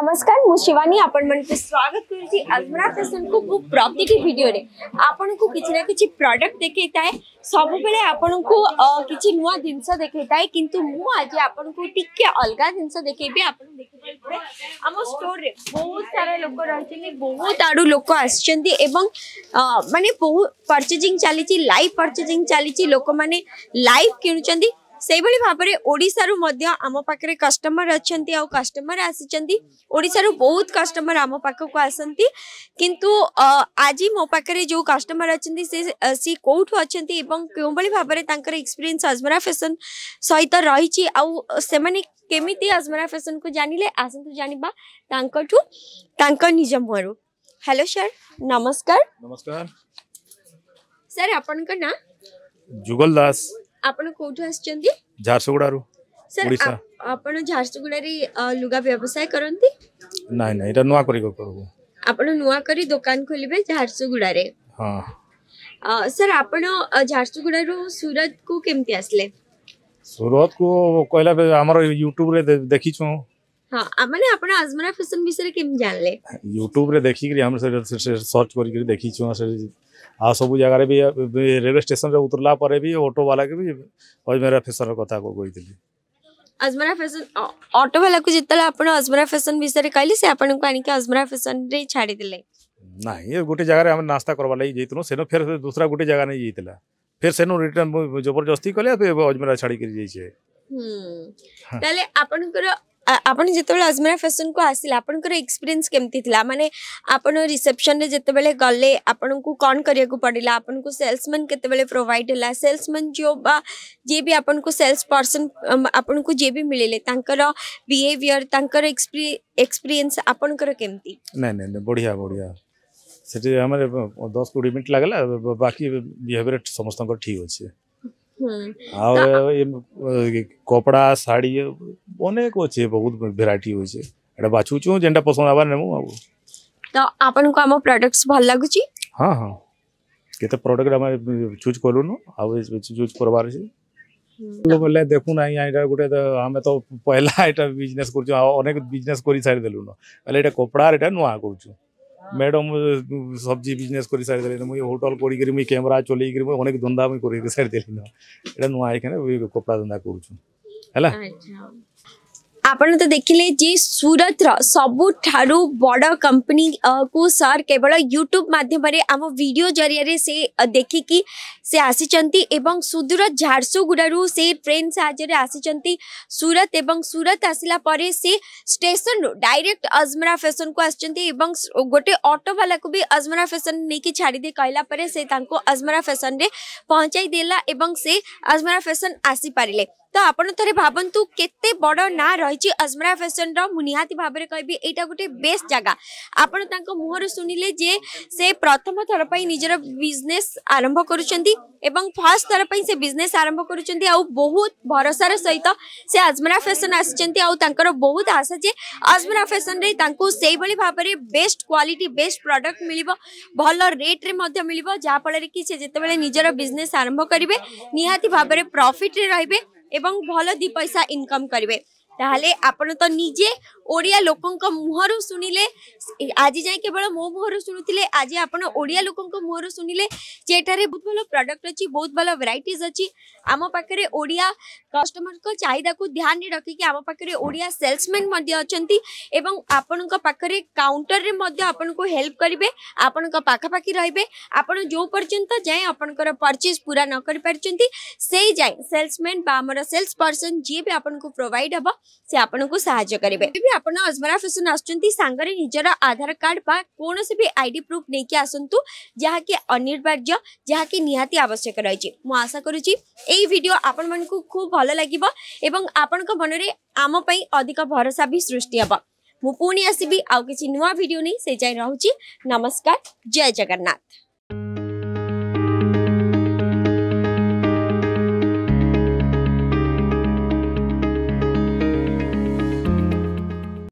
नमस्कार मु शिवानी आपण मन को स्वागत करूची अल्मरा फैशन को खूब प्राप्ति के वीडियो रे आपण को किछ ना किछ प्रोडक्ट देखैता है सब बेले आपण को किछ नुवा दिनस देखैता है किंतु मु आज आपण को टिके अलगा दिनस देखैबे आपण बहुत सारे लोग बहुत एवं माने बहुत परचेजिंग चली लाइव परचेजिंग चली लोक माने लाइव किणुचार से कस्टमर अच्छा कस्टमर आसीचारू बहुत कस्टमर आम पाख को किंतु मो पाखे जो कस्टमर अच्छा से सी क्यों भाव में एक्सपीरियंस सहित रही आने अजमरा फैसन को जान लें आसत जानवा हेलो सर नमस्कार नमस्कार सर आप जुगल दास ଆପଣ କୋଉଠୁ ଆସିଛନ୍ତି ଝାରସୁଗୁଡ଼ାରୁ ସାର୍ ଆପଣ ଝାରସୁଗୁଡ଼ାରେ ଲୁଗା ବ୍ୟବସାୟ କରନ୍ତି ନାଇଁ ନାଇଁ ଏଇଟା ନୂଆ କରି କରିବୁ ଆପଣ ନୂଆ କରି ଦୋକାନ ଖୋଲିବେ ଝାରସୁଗୁଡ଼ାରେ ହଁ ସାର୍ ଆପଣ ଝାରସୁଗୁଡ଼ାରୁ ସୁରତକୁ କେମିତି ଆସିଲେ ସୁରତକୁ କହିଲା ଆମର ୟୁଟ୍ୟୁବରେ ଦେଖିଛୁ ହଁ ମାନେ ଆପଣ ଆଜମରା ଫ୍ୟାସନ ବିଷୟରେ କେମିତି ଜାଣିଲେ ୟୁଟ୍ୟୁବରେ ଦେଖିକିରି ଆମେ ସେ ସର୍ଚ୍ଚ କରିକିରି ଦେଖିଛୁ ସେ ଆଉ ସବୁ ଜାଗାରେ ବି ରେଲୱେ ଷ୍ଟେସନରେ ଉତରିଲା ପରେ ବି ଅଟୋବାଲାକେ ବି ଅଜମେରା ଫ୍ୟାସନର କଥା କହିଥିଲି ଅଜମରା ଫ୍ୟାସନ ଅଟୋବାଲାକୁ ଯେତେବେଳେ ଆପଣ ଅଜମରା ଫ୍ୟାସନ ବିଷୟରେ କହିଲେ ସେ ଆପଣଙ୍କୁ ଆଣିକି ଅଜମରା ଫ୍ୟାସନରେ ଛାଡ଼ିଦେଲେ ନାଇଁ ଗୋଟେ ଜାଗାରେ ଆମେ ନାସ୍ତା କରବାର୍ ଲାଗି ଯାଇଥିଲୁ ସେନ ଫେର୍ ଦୁସରା ଗୋଟେ ଜାଗା ନେଇ ଯାଇଥିଲା ଫେର୍ ସେନୁ ରିଟର୍ନ ଜବରଦସ୍ତି କଲେ ଅଜମେରା ଛାଡ଼ିକିରି ଯାଇଛେ ତାହେଲେ ଆପଣଙ୍କର आपण जेतेबेले अजमेरा फैशन को आसिल आपण को एक्सपीरियंस केमती थिला माने आपण रिसेप्शन रे जेतेबेले गल्ले आपण को कोन करिय को पडिला आपण को सेल्समैन केतेबेले प्रोवाइड हला सेल्समैन जो बा जे भी आपण को सेल्स पर्सन आपण को जे भी मिलेले तांकर बिहेवियर तांकर एक्सपीरियंस आपण को केमती नै नै नै बढ़िया बढ़िया सेठी हमर 10 20 मिनट लागला बाकी बिहेवियर समस्त ठीक होछे હવે એ કોપડા સાડી અનેક છે બહુ ભેરાયટી હોય છે એટલે પાછું છું જેન્ટા પસંદ આવવાને હું આવું તો આપણଙ୍କୁ ଆମ ପ୍ରଡକ୍ଟସ୍ ଭଲ ଲାଗୁଛି ହଁ ହଁ କେତେ ପ୍ରଡକ୍ଟ ଆମେ ଚୁଜ୍ କଲୁନୁ ଆଉ ଚୁଜ୍ କରବାର ଅଛି ବୋଲେ ଦେଖୁନ ଆଜ୍ଞା ଏଇଟା ଗୋଟେ ଆମେ ତ ପହିଲା ଏଇଟା ବିଜନେସ୍ କରୁଛୁ ଆଉ ଅନେକ ବିଜନେସ୍ କରି ସାରିଦେଲୁନ ବୋଲେ ଏଇଟା କପଡ଼ା ଏଇଟା ନୂଆ କରୁଛୁ ମ୍ୟାଡ଼ମ୍ ସବ୍ଜି ବିଜନେସ୍ କରିସାରି ଦେଲେନ ମୁଇଁ ହୋଟେଲ୍ କରିକିରି ମୁଇଁ କ୍ୟାମେରା ଚଲେଇକିରି ମୁଇଁ ଅନେକ ଧନ୍ଦା ମୁଇଁ କରିକି ସାରି ଦେଲିନ ଏଇଟା ନୂଆ ହେଇକିନା କପଡ଼ା ଧନ୍ଦା କରୁଛୁ ହେଲା ଆପଣ ତ ଦେଖିଲେ ଯେ ସୁରତର ସବୁଠାରୁ ବଡ଼ କମ୍ପାନୀକୁ ସାର୍ କେବଳ ୟୁଟ୍ୟୁବ୍ ମାଧ୍ୟମରେ ଆମ ଭିଡ଼ିଓ ଜରିଆରେ ସେ ଦେଖିକି ସେ ଆସିଛନ୍ତି ଏବଂ ସୁଦୂର ଝାରସୁଗୁଡ଼ାରୁ ସେ ଟ୍ରେନ୍ ସାହାଯ୍ୟରେ ଆସିଛନ୍ତି ସୁରତ ଏବଂ ସୁରତ ଆସିଲା ପରେ ସେ ଷ୍ଟେସନରୁ ଡାଇରେକ୍ଟ ଅଜମରା ଫେସନକୁ ଆସିଛନ୍ତି ଏବଂ ଗୋଟେ ଅଟୋବାଲାକୁ ବି ଅଜମରା ଫେସନ ନେଇକି ଛାଡ଼ିଦେଇ କହିଲା ପରେ ସେ ତାଙ୍କୁ ଅଜମରା ଫେସନରେ ପହଞ୍ଚାଇ ଦେଲା ଏବଂ ସେ ଅଜମରା ଫେସନ ଆସିପାରିଲେ ତ ଆପଣ ଥରେ ଭାବନ୍ତୁ କେତେ ବଡ଼ ନାଁ ରହିଛି ଅଜମରା ଫ୍ୟାସନ୍ର ମୁଁ ନିହାତି ଭାବରେ କହିବି ଏଇଟା ଗୋଟେ ବେଷ୍ଟ ଜାଗା ଆପଣ ତାଙ୍କ ମୁହଁରୁ ଶୁଣିଲେ ଯେ ସେ ପ୍ରଥମ ଥର ପାଇଁ ନିଜର ବିଜନେସ୍ ଆରମ୍ଭ କରୁଛନ୍ତି ଏବଂ ଫାର୍ଷ୍ଟ ଥର ପାଇଁ ସେ ବିଜନେସ୍ ଆରମ୍ଭ କରୁଛନ୍ତି ଆଉ ବହୁତ ଭରସାର ସହିତ ସେ ଅଜମରା ଫ୍ୟାସନ୍ ଆସିଛନ୍ତି ଆଉ ତାଙ୍କର ବହୁତ ଆଶା ଯେ ଅଜମରା ଫ୍ୟାସନ୍ରେ ତାଙ୍କୁ ସେଇଭଳି ଭାବରେ ବେଷ୍ଟ କ୍ୱାଲିଟି ବେଷ୍ଟ ପ୍ରଡକ୍ଟ ମିଳିବ ଭଲ ରେଟ୍ରେ ମଧ୍ୟ ମିଳିବ ଯାହାଫଳରେ କି ସେ ଯେତେବେଳେ ନିଜର ବିଜନେସ୍ ଆରମ୍ଭ କରିବେ ନିହାତି ଭାବରେ ପ୍ରଫିଟ୍ରେ ରହିବେ এবং ভাল দুই পয়সা ইনকম করবে ତାହେଲେ ଆପଣ ତ ନିଜେ ଓଡ଼ିଆ ଲୋକଙ୍କ ମୁହଁରୁ ଶୁଣିଲେ ଆଜି ଯାଇ କେବଳ ମୋ ମୁହଁରୁ ଶୁଣୁଥିଲେ ଆଜି ଆପଣ ଓଡ଼ିଆ ଲୋକଙ୍କ ମୁହଁରୁ ଶୁଣିଲେ ଯେ ଏଠାରେ ବହୁତ ଭଲ ପ୍ରଡକ୍ଟ ଅଛି ବହୁତ ଭଲ ଭେରାଇଟିଜ୍ ଅଛି ଆମ ପାଖରେ ଓଡ଼ିଆ କଷ୍ଟମରଙ୍କ ଚାହିଦାକୁ ଧ୍ୟାନରେ ରଖିକି ଆମ ପାଖରେ ଓଡ଼ିଆ ସେଲ୍ସମ୍ୟାନ୍ ମଧ୍ୟ ଅଛନ୍ତି ଏବଂ ଆପଣଙ୍କ ପାଖରେ କାଉଣ୍ଟରରେ ମଧ୍ୟ ଆପଣଙ୍କୁ ହେଲ୍ପ କରିବେ ଆପଣଙ୍କ ପାଖାପାଖି ରହିବେ ଆପଣ ଯେଉଁ ପର୍ଯ୍ୟନ୍ତ ଯାଏଁ ଆପଣଙ୍କର ପରଚେଜ୍ ପୁରା ନ କରିପାରିଛନ୍ତି ସେଇ ଯାଏଁ ସେଲ୍ସମ୍ୟାନ୍ ବା ଆମର ସେଲ୍ସ ପର୍ସନ୍ ଯିଏ ବି ଆପଣଙ୍କୁ ପ୍ରୋଭାଇଡ଼ ହେବ ସେ ଆପଣଙ୍କୁ ସାହାଯ୍ୟ କରିବେ ବି ଆପଣ ଅଜମରା ଫ୍ୟାସନ୍ ଆସୁଛନ୍ତି ସାଙ୍ଗରେ ନିଜର ଆଧାର କାର୍ଡ ବା କୌଣସି ବି ଆଇଡି ପ୍ରୁଫ୍ ନେଇକି ଆସନ୍ତୁ ଯାହାକି ଅନିବାର୍ଯ୍ୟ ଯାହାକି ନିହାତି ଆବଶ୍ୟକ ରହିଛି ମୁଁ ଆଶା କରୁଛି ଏଇ ଭିଡ଼ିଓ ଆପଣମାନଙ୍କୁ ଖୁବ୍ ଭଲ ଲାଗିବ ଏବଂ ଆପଣଙ୍କ ମନରେ ଆମ ପାଇଁ ଅଧିକ ଭରସା ବି ସୃଷ୍ଟି ହେବ ମୁଁ ପୁଣି ଆସିବି ଆଉ କିଛି ନୂଆ ଭିଡ଼ିଓ ନେଇ ସେ ଯାଏଁ ରହୁଛି ନମସ୍କାର ଜୟ ଜଗନ୍ନାଥ